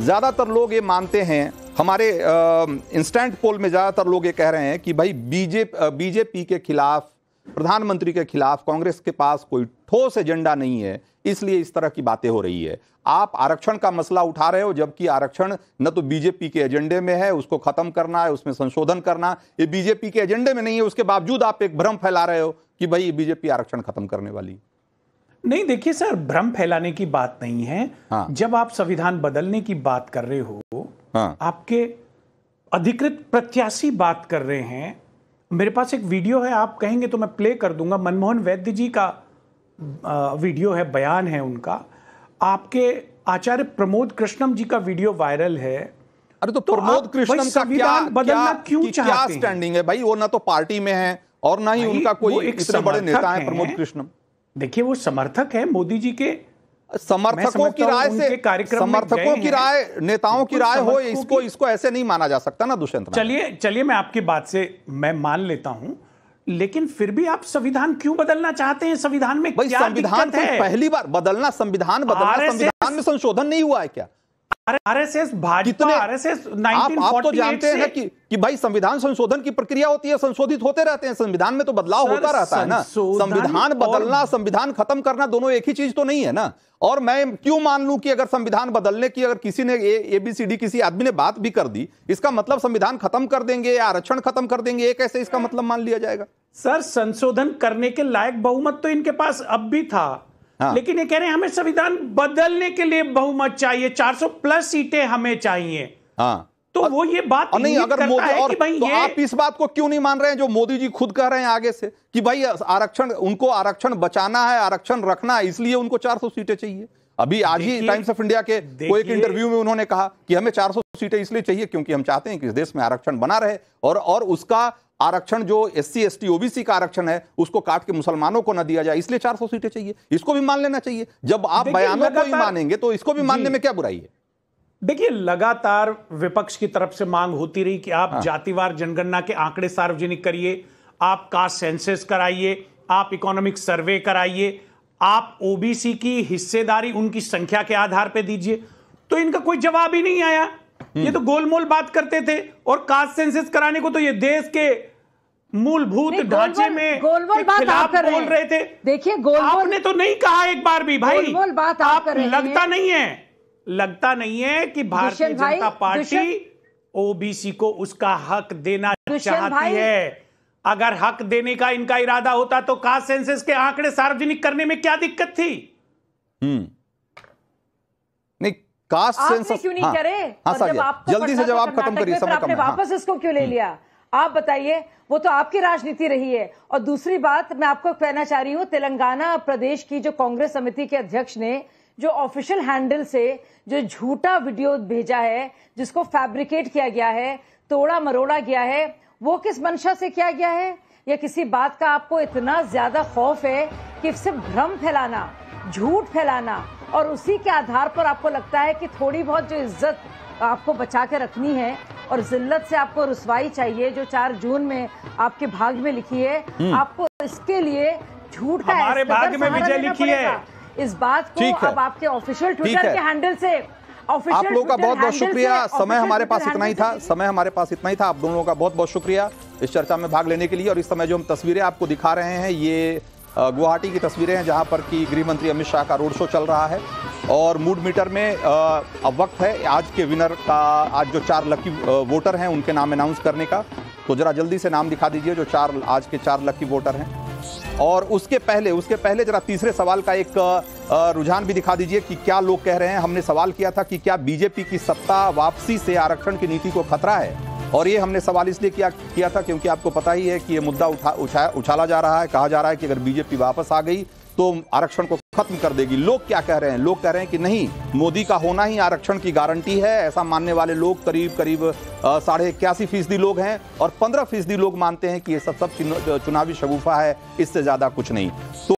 ज़्यादातर लोग ये मानते हैं हमारे इंस्टेंट पोल में ज़्यादातर लोग ये कह रहे हैं कि भाई बीजे बीजेपी के खिलाफ प्रधानमंत्री के खिलाफ कांग्रेस के पास कोई ठोस एजेंडा नहीं है इसलिए इस तरह की बातें हो रही है आप आरक्षण का मसला उठा रहे हो जबकि आरक्षण न तो बीजेपी के एजेंडे में है उसको खत्म करना है उसमें संशोधन करना ये बीजेपी के एजेंडे में नहीं है उसके बावजूद आप एक भ्रम फैला रहे हो कि भाई बीजेपी आरक्षण खत्म करने वाली नहीं देखिए सर भ्रम फैलाने की बात नहीं है हाँ। जब आप संविधान बदलने की बात कर रहे हो हाँ। आपके अधिकृत प्रत्याशी बात कर रहे हैं मेरे पास एक वीडियो है आप कहेंगे तो मैं प्ले कर दूंगा मनमोहन वैद्य जी का वीडियो है बयान है उनका आपके आचार्य प्रमोद कृष्णम जी का वीडियो वायरल है अरे तो, तो प्रमोद कृष्णम का क्या बदलना क्यों क्या स्टैंडिंग है भाई वो ना तो पार्टी में है और ना ही उनका कोई इतने बड़े नेता है प्रमोद कृष्णम देखिए वो समर्थक है मोदी जी के समर्थकों की राय से कार्यक्रम समर्थकों की राय नेताओं की राय हो इसको इसको ऐसे नहीं माना जा सकता ना दुष्यंत चलिए चलिए मैं आपकी बात से मैं मान लेता हूं लेकिन फिर भी आप संविधान क्यों बदलना चाहते हैं संविधान में भाई संविधान है पहली बार बदलना संविधान बदलना संविधान में संशोधन नहीं हुआ है क्या आरएसएस आरएसएस आप, आप तो जानते हैं कि कि भाई संविधान संशोधन की प्रक्रिया होती है संशोधित होते रहते हैं संविधान में तो बदलाव होता रहता है ना संविधान बदलना संविधान खत्म करना दोनों एक ही चीज तो नहीं है ना और मैं क्यों मान लू कि अगर संविधान बदलने की अगर किसी ने एबीसीडी किसी आदमी ने बात भी कर दी इसका मतलब संविधान खत्म कर देंगे या आरक्षण खत्म कर देंगे एक ऐसे इसका मतलब मान लिया जाएगा सर संशोधन करने के लायक बहुमत तो इनके पास अब भी था हाँ। लेकिन ये कह रहे हैं हमें संविधान बदलने के लिए बहुमत चाहिए 400 प्लस सीटें हमें चाहिए हाँ। तो वो ये बात और नहीं अगर मोदी और भाई तो ये... आप इस बात को क्यों नहीं मान रहे हैं जो मोदी जी खुद कह रहे हैं आगे से कि भाई आरक्षण उनको आरक्षण बचाना है आरक्षण रखना है इसलिए उनको 400 सीटें चाहिए अभी आज ही टाइम्स ऑफ इंडिया के कोई एक इंटरव्यू में उन्होंने कहा कि हमें 400 सीटें इसलिए चाहिए क्योंकि हम चाहते हैं कि इस देश में आरक्षण बना रहे और और उसका आरक्षण जो S C S T OBC का आरक्षण है उसको काट के मुसलमानों को ना दिया जाए इसलिए 400 सीटें चाहिए इसको भी मान लेना चाहिए जब आप बयानों को ही मानेंगे तो इसको भी मानने में क्या बुराई है देखिए लगातार विपक्ष की तरफ से मांग होती रही कि आप हाँ। जातिवार जनगणना के आंकड़े सार्वजनिक करिए आप कास्ट सेंसेस कराइए आप इकोनॉमिक सर्वे कराइए आप ओबीसी की हिस्सेदारी उनकी संख्या के आधार पर दीजिए तो इनका कोई जवाब ही नहीं आया हम्म। ये तो गोलमोल बात करते थे और कास्ट सेंसिस कराने को तो ये देश के मूलभूत ढांचे में गोलमोल बात आप कर बोल रहे थे देखिए गोलमोल आपने तो नहीं कहा एक बार भी भाई गोलमोल बात आप, कर रहे लगता नहीं है लगता नहीं है कि भारतीय जनता पार्टी ओबीसी को उसका हक देना चाहती है अगर हक देने का इनका इरादा होता तो कास्ट सेंसिस के आंकड़े सार्वजनिक करने में क्या दिक्कत थी हम्म। कास्ट सेंस क्यों नहीं हाँ, करे हाँ, और जल्दी से जवाब खत्म करिए समय आपने हाँ। वापस इसको क्यों ले हम्म। लिया आप बताइए वो तो आपकी राजनीति रही है और दूसरी बात मैं आपको कहना चाह रही हूँ तेलंगाना प्रदेश की जो कांग्रेस समिति के अध्यक्ष ने जो ऑफिशियल हैंडल से जो झूठा वीडियो भेजा है जिसको फैब्रिकेट किया गया है तोड़ा मरोड़ा गया है वो किस मंशा से किया गया है या किसी बात का आपको इतना ज्यादा खौफ है कि सिर्फ भ्रम फैलाना झूठ फैलाना और उसी के आधार पर आपको लगता है कि थोड़ी बहुत जो इज्जत आपको बचा के रखनी है और जिल्लत से आपको रसवाई चाहिए जो चार जून में आपके भाग में लिखी है हम्म। आपको इसके लिए झूठ का हमारे भाग में विजय लिखी है इस बात को अब आपके ऑफिशियल ट्विटर के हैंडल से आप लोगों का बहुत बहुत शुक्रिया समय हमारे पास इतना ही था समय हमारे पास इतना ही था आप दोनों का बहुत बहुत शुक्रिया इस चर्चा में भाग लेने के लिए और इस समय जो हम तस्वीरें आपको दिखा रहे हैं ये गुवाहाटी की तस्वीरें हैं जहां पर कि गृह मंत्री अमित शाह का रोड शो चल रहा है और मूड मीटर में अब वक्त है आज के विनर का आज जो चार लकी वोटर हैं उनके नाम अनाउंस करने का तो ज़रा जल्दी से नाम दिखा दीजिए जो चार आज के चार लकी वोटर हैं और उसके पहले उसके पहले जरा तीसरे सवाल का एक रुझान भी दिखा दीजिए कि क्या लोग कह रहे हैं हमने सवाल किया था कि क्या बीजेपी की सत्ता वापसी से आरक्षण की नीति को खतरा है और ये हमने सवाल इसलिए किया किया था क्योंकि आपको पता ही है कि ये मुद्दा उठा उछाया उछाला जा रहा है कहा जा रहा है कि अगर बीजेपी वापस आ गई तो आरक्षण को खत्म कर देगी लोग क्या कह रहे हैं लोग कह रहे हैं कि नहीं मोदी का होना ही आरक्षण की गारंटी है ऐसा मानने वाले लोग करीब करीब साढ़े इक्यासी फीसदी लोग हैं और पंद्रह फीसदी लोग मानते हैं कि ये सब सब चुनावी शगुफा है इससे ज़्यादा कुछ नहीं तो